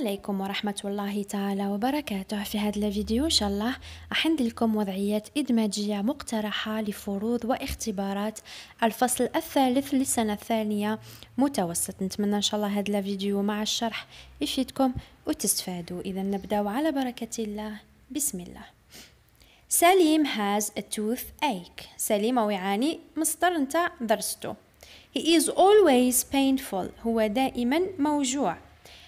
عليكم ورحمة الله تعالى وبركاته في هذا الفيديو إن شاء الله أحند لكم وضعيات إدماجية مقترحة لفروض واختبارات الفصل الثالث للسنة الثانية متوسط نتمنى إن شاء الله هذا الفيديو مع الشرح يفيدكم وتستفادوا إذا نبدأ على بركة الله بسم الله سليم has a toothache سليم أو يعاني مصدر انت درسته He is always painful هو دائما موجوع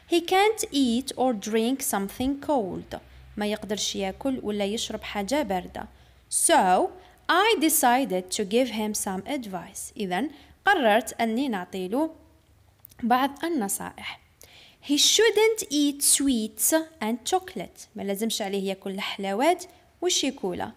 he can't eat or drink something cold ما يقدرش ياكل ولا يشرب حاجة باردة so I decided to give him some advice إذن قررت أني نعطيله بعض النصائح He shouldn't eat sweets and chocolate ما لازمش عليه ياكل الحلاوات والشيكولا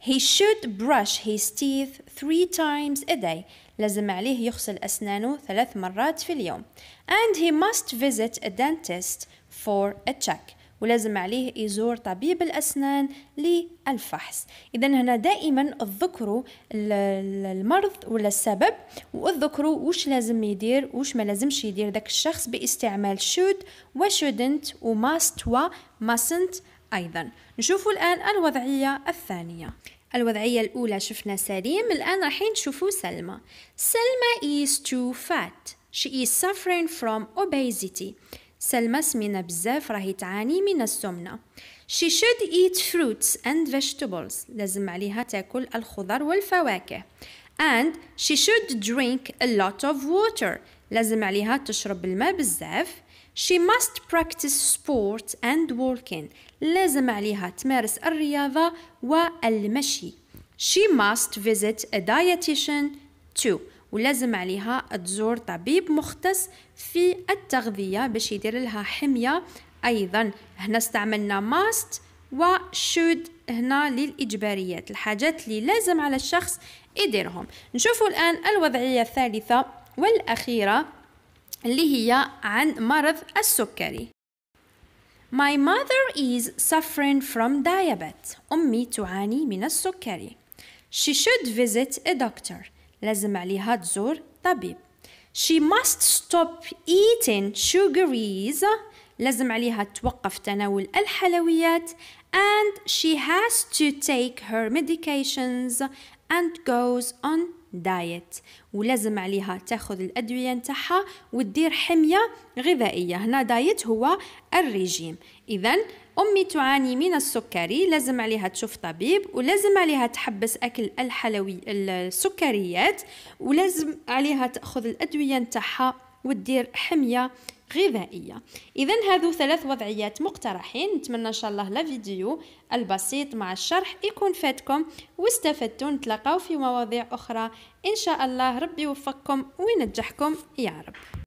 He should brush his teeth three times a day لازم عليه يغسل أسنانه ثلاث مرات في اليوم and he must visit a dentist for a check ولازم عليه يزور طبيب الأسنان للفحص إذا هنا دائما اذكروا المرض ولا السبب واذكروا وش لازم يدير وش ما لازمش يدير ذاك الشخص باستعمال should و shouldn't و must و mustn't أيضا نشوفوا الآن الوضعية الثانية الوضعية الأولى شفنا سليم الآن راحين نشوفو سلمى سلمى is too fat she is suffering from obesity سلمى سمينة بزاف راهي تعاني من السمنة she should eat fruits and vegetables لازم عليها تاكل الخضر والفواكه and she should drink a lot of water لازم عليها تشرب الماء بزاف she must practice sport and walking لازم عليها تمارس الرياضة والمشي she must visit a dietitian too ولازم عليها تزور طبيب مختص في التغذية باش يدير لها حمية أيضا هنا استعملنا must و should هنا للإجباريات الحاجات اللي لازم على الشخص يديرهم نشوفوا الآن الوضعية الثالثة والأخيرة اللي هي عن مرض السكري My mother is suffering from diabetes أمي تعاني من السكري She should visit a doctor لازم عليها تزور طبيب She must stop eating sugaries لازم عليها توقف تناول الحلويات and she has to take her medications and goes on دايت ولازم عليها تاخذ الادويه نتاعها وتدير حميه غذائيه هنا دايت هو الرجيم اذا امي تعاني من السكري لازم عليها تشوف طبيب ولازم عليها تحبس اكل الحلوي السكريات ولازم عليها تاخذ الادويه نتاعها وتدير حميه غذائية إذا هذو ثلاث وضعيات مقترحين نتمنى إن شاء الله لا فيديو البسيط مع الشرح يكون فاتكم واستفدتوا نتلقاو في مواضيع أخرى إن شاء الله ربي يوفقكم وينجحكم يا رب